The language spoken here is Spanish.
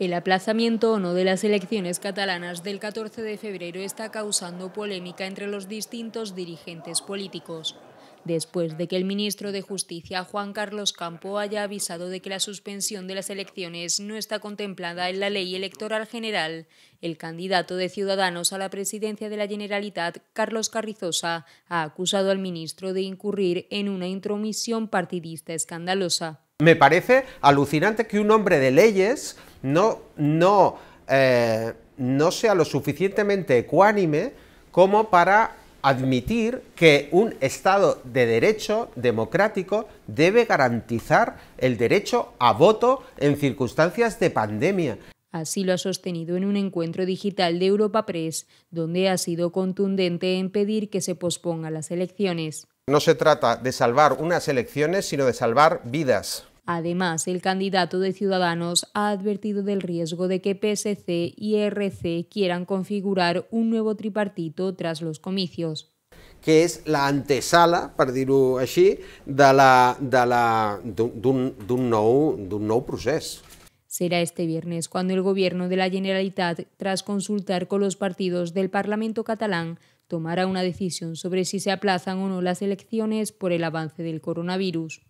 El aplazamiento o no de las elecciones catalanas del 14 de febrero está causando polémica entre los distintos dirigentes políticos. Después de que el ministro de Justicia, Juan Carlos Campo, haya avisado de que la suspensión de las elecciones no está contemplada en la ley electoral general, el candidato de Ciudadanos a la presidencia de la Generalitat, Carlos Carrizosa, ha acusado al ministro de incurrir en una intromisión partidista escandalosa. Me parece alucinante que un hombre de leyes eh, no, sea lo suficientemente ecuánime como para admitir que un Estado de derecho democrático debe garantizar el derecho a voto en circunstancias de pandemia. Así lo ha sostenido en un encuentro digital de Europa Press, donde ha sido contundente en pedir que se pospongan las elecciones. No se trata de salvar unas elecciones, sino de salvar vidas. Además, el candidato de Ciudadanos ha advertido del riesgo de que PSC y RC quieran configurar un nuevo tripartito tras los comicios que es la antesala, dir de nou, nou procés. Será este viernes cuando el gobierno de la Generalitat, tras consultar con los partidos del Parlamento catalán, tomará una decisión sobre si se aplazan o no las elecciones por el avance del coronavirus.